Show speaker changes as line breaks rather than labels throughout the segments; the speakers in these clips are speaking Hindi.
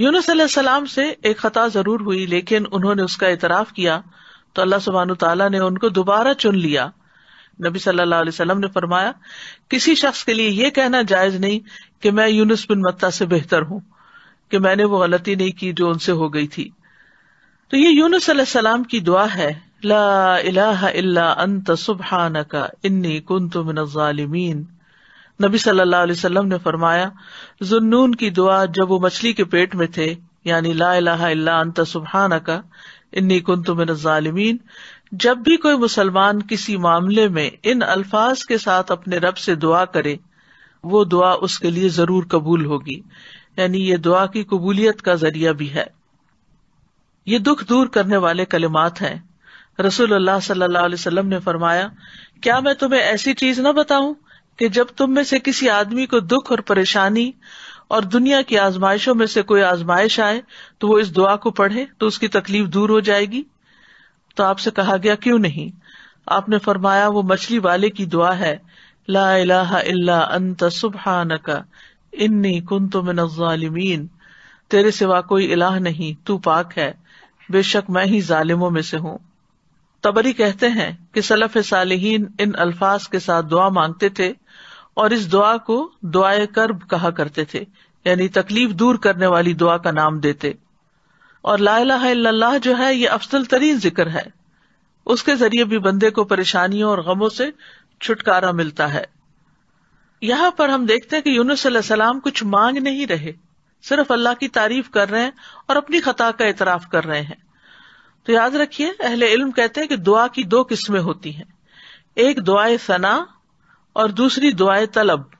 यूनसम से एक खता जरूर हुई लेकिन उन्होंने उसका इतराफ किया तो अल्लाह सुबहान तला ने उनको दोबारा चुन लिया नबी सल्लल्लाहु ने फरमाया किसी शख्स के लिए यह कहना जायज नहीं कि मैं यूनुस बिन मत्ता से बेहतर हूं कि मैंने वो गलती नहीं की जो उनसे हो गई थी तो ये यूनुस की दुआ है ला इलाहा इल्ला अंत सुबहानका इन्नी कुंतु मिन नबी सल्लल्लाहु अलैहि वसल्लम ने फरमाया जुन्नून की दुआ जब वो मछली के पेट में थे यानी ला इलाहा इल्ला अंत सुबहाना का इन्नी कुन तुम जालिमीन जब भी कोई मुसलमान किसी मामले में इन अल्फाज के साथ अपने रब से दुआ करे वो दुआ उसके लिए जरूर कबूल होगी यानी ये दुआ की कबूलियत का जरिया भी है ये दुख दूर करने वाले कलिमात हैं रसूल सल्लल्लाहु अलैहि वसल्लम ने फरमाया क्या मैं तुम्हें ऐसी चीज न बताऊं कि जब तुम में से किसी आदमी को दुख और परेशानी और दुनिया की आजमाइशों में से कोई आजमाइश आए तो वो इस दुआ को पढ़े तो उसकी तकलीफ दूर हो जाएगी तो आपसे कहा गया क्यों नहीं आपने फरमाया वो मछली वाले की दुआ है ला इलाहा इल्ला अंत सुबहानका इन्नी कुन तुम तेरे सिवा कोई इलाह नहीं तू पाक है बेशक मैं ही जालिमों में से हूँ तबरी कहते हैं कि सलफ सालहीन इन अल्फाज के साथ दुआ मांगते थे और इस दुआ को दुआए कर्ब कहा करते थे यानी तकलीफ दूर करने वाली दुआ का नाम देते और ला लाला जो है ये अफसल तरीन जिक्र है उसके जरिए भी बंदे को परेशानियों और गमों से छुटकारा मिलता है यहां पर हम देखते हैं कि यूनुस सलाम कुछ मांग नहीं रहे सिर्फ अल्लाह की तारीफ कर रहे हैं और अपनी खता का एतराफ कर रहे हैं तो याद रखिये अहले इल्म कहते हैं कि दुआ की दो किस्में होती हैं एक दुआए सना और दूसरी दुआए तलब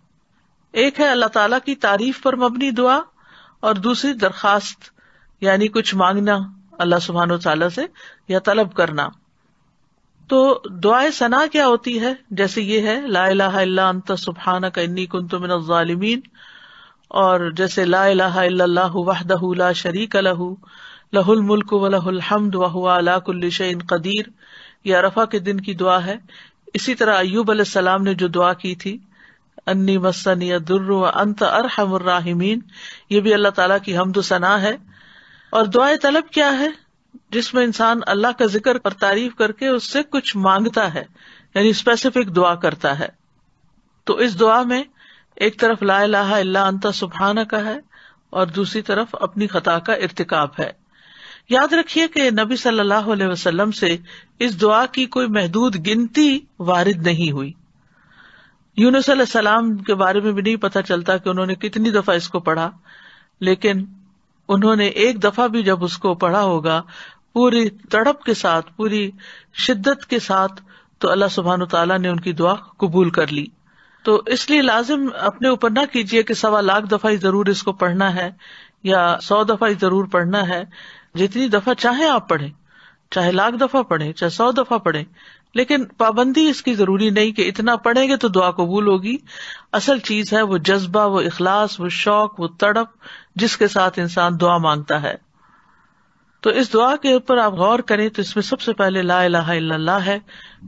एक है अल्लाह तला की तारीफ पर मबनी दुआ और दूसरी दरखास्त यानी कुछ मांगना अल्लाह सुबहान तला से या तलब करना तो दुआ सना क्या होती है जैसे ये है ला अंत सुबहाना कन्नी कुन तुम ालिमीन और जैसे ला वाहदह ला शरीक लहू लहुल मुल्क वलहुल हमद वहुआ अला कुल्ल कदीर यह अरफा के दिन की दुआ है इसी तरह अयूब सलाम ने जो दुआ की थी अन्नी मस्सनी दुर्र अंत अरहमराहिमीन ये भी अल्लाह ताला की हमद सना है और दुआ तलब क्या है जिसमें इंसान अल्लाह का जिक्र और तारीफ करके उससे कुछ मांगता है यानी स्पेसिफिक दुआ करता है तो इस दुआ में एक तरफ ला इलाहा इल्ला अंता सुबहाना का है और दूसरी तरफ अपनी खता का इरतिकाब है याद रखिए कि नबी सल्लल्लाहु अलैहि वसल्लम से इस दुआ की कोई महदूद गिनती वारिद नहीं हुई यूनुस सलाम के बारे में भी नहीं पता चलता कि उन्होंने कितनी दफा इसको पढ़ा लेकिन उन्होंने एक दफा भी जब उसको पढ़ा होगा पूरी तड़प के साथ पूरी शिद्दत के साथ तो अल्लाह सुबहान तला ने उनकी दुआ कबूल कर ली तो इसलिए लाजिम अपने ऊपर ना कीजिए कि सवा लाख दफा जरूर इसको पढ़ना है या सौ दफा जरूर पढ़ना है जितनी दफा चाहे आप पढ़े चाहे लाख दफा पढ़े चाहे सौ दफा पढ़े लेकिन पाबंदी इसकी जरूरी नहीं कि इतना पढ़ेंगे तो दुआ कबूल होगी असल चीज है वो जज्बा वो इखलास वो शौक वो तड़प जिसके साथ इंसान दुआ मांगता है तो इस दुआ के ऊपर आप गौर करें तो इसमें सबसे पहले ला इला है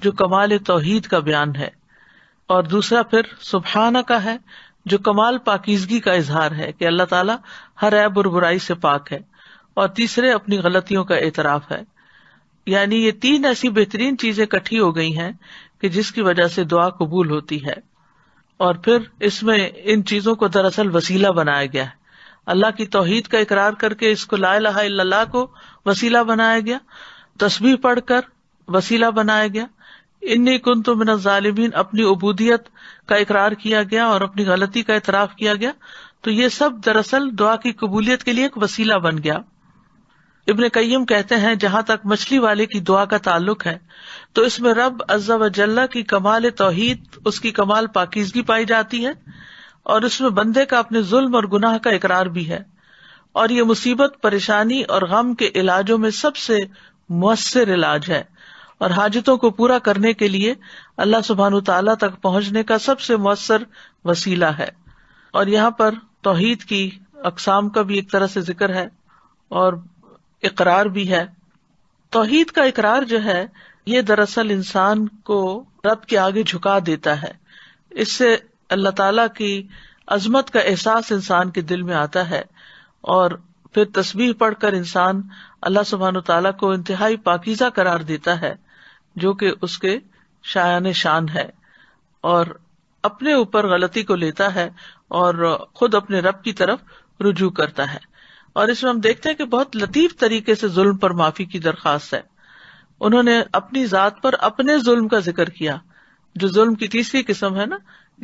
जो कमाल तोहीद का बयान है और दूसरा फिर सुबहाना का है जो कमाल पाकिजगी का इजहार है कि अल्लाह ताला हर ऐब और बुराई से पाक है और तीसरे अपनी गलतियों का एतराफ है यानी ये तीन ऐसी बेहतरीन चीजें इकट्ठी हो गई हैं कि जिसकी वजह से दुआ कबूल होती है और फिर इसमें इन चीजों को दरअसल वसीला बनाया गया है अल्लाह की तोहीद का इकरार करके इसको ला लाला को वसीला बनाया गया तस्वीर पढ़कर वसीला बनाया गया इन्नी कुन तो मिन जालिमिन अपनी उबूदियत का इकरार किया गया और अपनी गलती का एतराफ किया गया तो ये सब दरअसल दुआ की कबूलियत के लिए एक वसीला बन गया इब्ने कईम कहते हैं जहाँ तक मछली वाले की दुआ का ताल्लुक है तो इसमें रब अज्जा वजल्ला की कमाल तोहीद उसकी कमाल पाकिजगी पाई जाती है और इसमें बंदे का अपने जुल्म और गुनाह का इकरार भी है और ये मुसीबत परेशानी और गम के इलाजों में सबसे मुअसर इलाज है और हाजतों को पूरा करने के लिए अल्लाह सुबहान तला तक पहुंचने का सबसे मؤसर वसीला है और यहाँ पर तोहीद की अकसाम का भी एक तरह से जिक्र है और इकरार भी है तोहीद का इकरार जो है ये दरअसल इंसान को रब के आगे झुका देता है इससे अल्लाह ताला की अजमत का एहसास इंसान के दिल में आता है और फिर तस्वीर पढ़कर इंसान अल्लाह सुबहान तला को इंतहाई पाकिजा करार देता है जो कि उसके शायन शान है और अपने ऊपर गलती को लेता है और खुद अपने रब की तरफ रुजू करता है और इसमें हम देखते हैं कि बहुत लतीफ तरीके से जुल्म पर माफी की दरखास्त है उन्होंने अपनी जात पर अपने जुल्म का जिक्र किया जो जुल्म की तीसरी किस्म है ना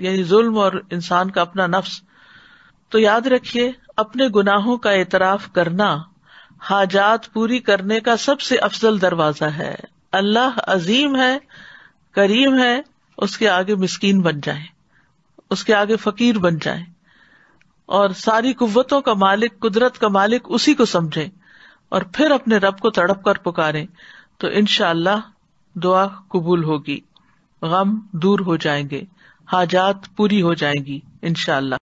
यानी जुल्म और इंसान का अपना नफ्स तो याद रखिये अपने गुनाहों का एतराफ करना हाजात पूरी करने का सबसे अफजल दरवाजा है अल्लाह अजीम है करीम है उसके आगे मिस्कीन बन जाए उसके आगे फकीर बन जाए और सारी कुवतों का मालिक कुदरत का मालिक उसी को समझे और फिर अपने रब को तड़प कर पुकारे तो इनशाला दुआ कबूल होगी गम दूर हो जाएंगे हाजात पूरी हो जाएंगी इनशाला